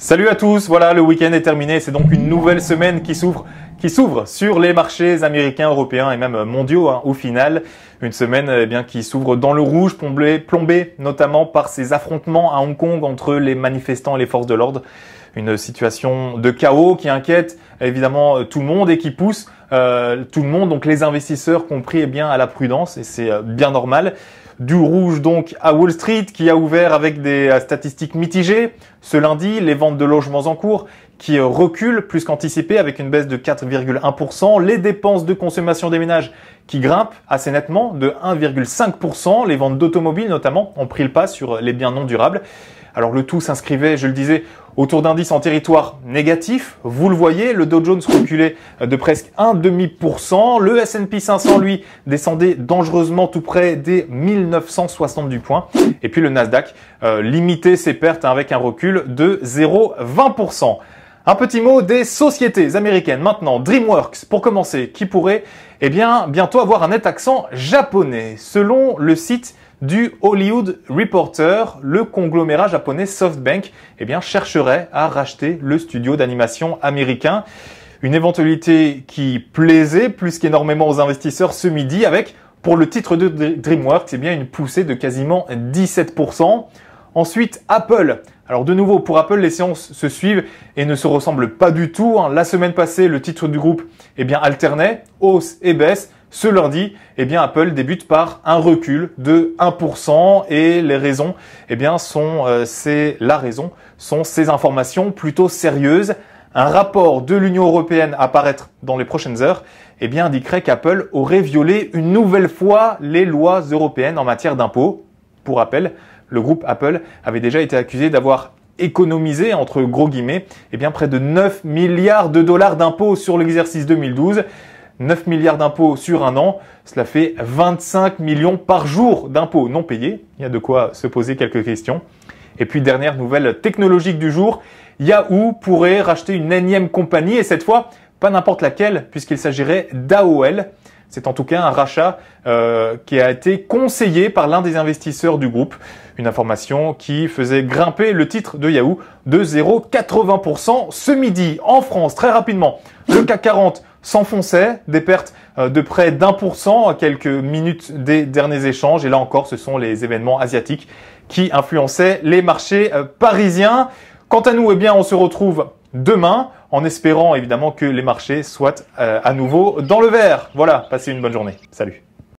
Salut à tous, voilà le week-end est terminé, c'est donc une nouvelle semaine qui s'ouvre qui s'ouvre sur les marchés américains, européens et même mondiaux hein, au final. Une semaine eh bien qui s'ouvre dans le rouge, plombé, plombée notamment par ces affrontements à Hong Kong entre les manifestants et les forces de l'ordre une situation de chaos qui inquiète évidemment euh, tout le monde et qui pousse euh, tout le monde, donc les investisseurs compris, eh bien à la prudence et c'est euh, bien normal. Du rouge donc à Wall Street qui a ouvert avec des statistiques mitigées. Ce lundi, les ventes de logements en cours qui reculent plus qu'anticipé avec une baisse de 4,1%. Les dépenses de consommation des ménages qui grimpent assez nettement de 1,5%. Les ventes d'automobiles notamment ont pris le pas sur les biens non durables. Alors le tout s'inscrivait, je le disais, autour d'indices en territoire négatif. Vous le voyez, le Dow Jones reculait de presque 1,5%. Le S&P 500, lui, descendait dangereusement tout près des du point. Et puis le Nasdaq euh, limitait ses pertes avec un recul de 0,20%. Un petit mot des sociétés américaines maintenant, DreamWorks pour commencer, qui pourrait eh bien, bientôt avoir un net accent japonais. Selon le site du Hollywood Reporter, le conglomérat japonais SoftBank eh bien, chercherait à racheter le studio d'animation américain. Une éventualité qui plaisait plus qu'énormément aux investisseurs ce midi avec, pour le titre de DreamWorks, eh bien, une poussée de quasiment 17%. Ensuite, Apple. Alors de nouveau, pour Apple, les séances se suivent et ne se ressemblent pas du tout. Hein. La semaine passée, le titre du groupe eh bien, alternait, hausse et baisse. Ce lundi, eh bien, Apple débute par un recul de 1% et les raisons, eh bien, sont, euh, c'est, la raison sont ces informations plutôt sérieuses. Un rapport de l'Union européenne à paraître dans les prochaines heures, eh bien, indiquerait qu'Apple aurait violé une nouvelle fois les lois européennes en matière d'impôts. Pour rappel, le groupe Apple avait déjà été accusé d'avoir économisé » entre gros guillemets, eh bien, près de 9 milliards de dollars d'impôts sur l'exercice 2012. 9 milliards d'impôts sur un an, cela fait 25 millions par jour d'impôts non payés. Il y a de quoi se poser quelques questions. Et puis dernière nouvelle technologique du jour, Yahoo pourrait racheter une énième compagnie et cette fois pas n'importe laquelle puisqu'il s'agirait d'AOL. C'est en tout cas un rachat euh, qui a été conseillé par l'un des investisseurs du groupe. Une information qui faisait grimper le titre de Yahoo de 0,80% ce midi en France. Très rapidement, le CAC 40 s'enfonçait, des pertes euh, de près d'un pour cent à quelques minutes des derniers échanges. Et là encore, ce sont les événements asiatiques qui influençaient les marchés euh, parisiens. Quant à nous, eh bien, on se retrouve demain en espérant évidemment que les marchés soient euh, à nouveau dans le vert. Voilà, passez une bonne journée. Salut.